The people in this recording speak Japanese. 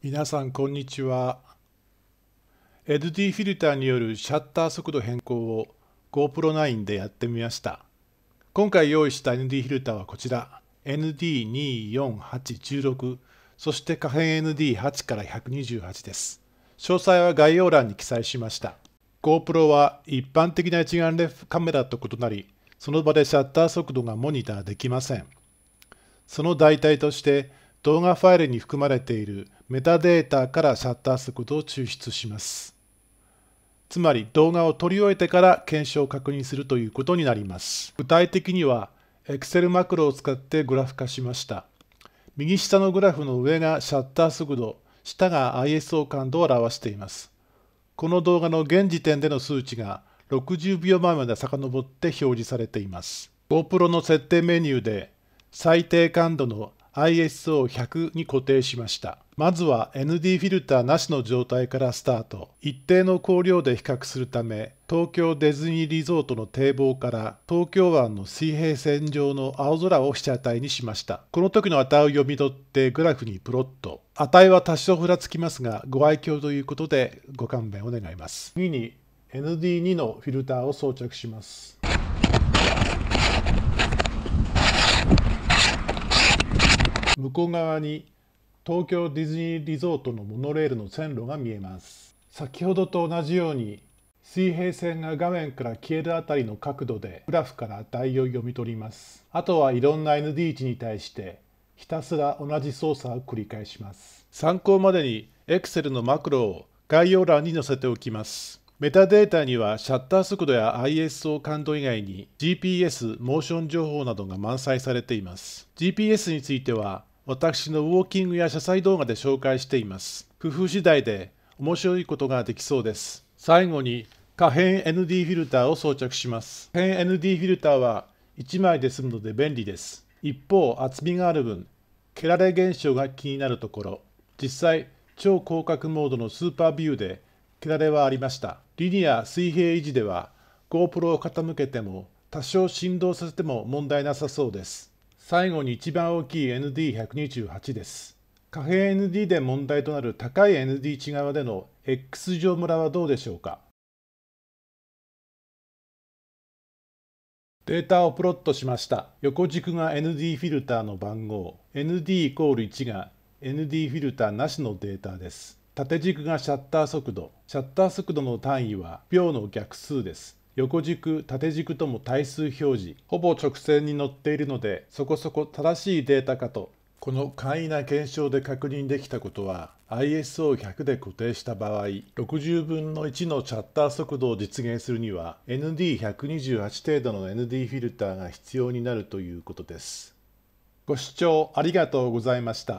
皆さんこんにちは LD フィルターによるシャッター速度変更を GoPro9 でやってみました今回用意した ND フィルターはこちら ND24816 そして可変 ND8 から128です詳細は概要欄に記載しました GoPro は一般的な一眼レフカメラと異なりその場でシャッター速度がモニターできませんその代替として動画ファイルに含まれているメタデータからシャッター速度を抽出します。つまり動画を取り終えてから検証を確認するということになります。具体的には Excel マクロを使ってグラフ化しました。右下のグラフの上がシャッター速度、下が ISO 感度を表しています。この動画の現時点での数値が60秒前まで遡って表示されています。GoPro の設定メニューで最低感度の ISO100 に固定しました。まずは ND フィルターなしの状態からスタート。一定の光量で比較するため、東京ディズニーリゾートの堤防から東京湾の水平線上の青空を被写体にしました。この時の値を読み取ってグラフにプロット。値は多少ふらつきますが、ご愛嬌ということでご勘弁を願います。次に ND2 のフィルターを装着します。向こう側に東京ディズニーリゾートのモノレールの線路が見えます先ほどと同じように水平線が画面から消えるあたりの角度でグラフから値を読み取りますあとはいろんな ND 値に対してひたすら同じ操作を繰り返します参考までに Excel のマクロを概要欄に載せておきますメタデータにはシャッター速度や ISO 感度以外に GPS、モーション情報などが満載されています GPS については私のウォーキングや車載動画で紹介しています。工夫次第で面白いことができそうです。最後に可変 ND フィルターを装着します。可変 ND フィルターは1枚で済むので便利です。一方、厚みがある分、蹴られ現象が気になるところ。実際、超広角モードのスーパービューで蹴られはありました。リニア水平維持では GoPro を傾けても多少振動させても問題なさそうです。最後に一番大きい ND128 です。可変 ND で問題となる高い ND 値側での X 乗村はどうでしょうかデータをプロットしました。横軸が ND フィルターの番号、ND イコール1が ND フィルターなしのデータです。縦軸がシャッター速度、シャッター速度の単位は秒の逆数です。横軸縦軸とも対数表示ほぼ直線に載っているのでそこそこ正しいデータかとこの簡易な検証で確認できたことは ISO100 で固定した場合60分の1のチャッター速度を実現するには ND128 程度の ND フィルターが必要になるということです。ご視聴ありがとうございました。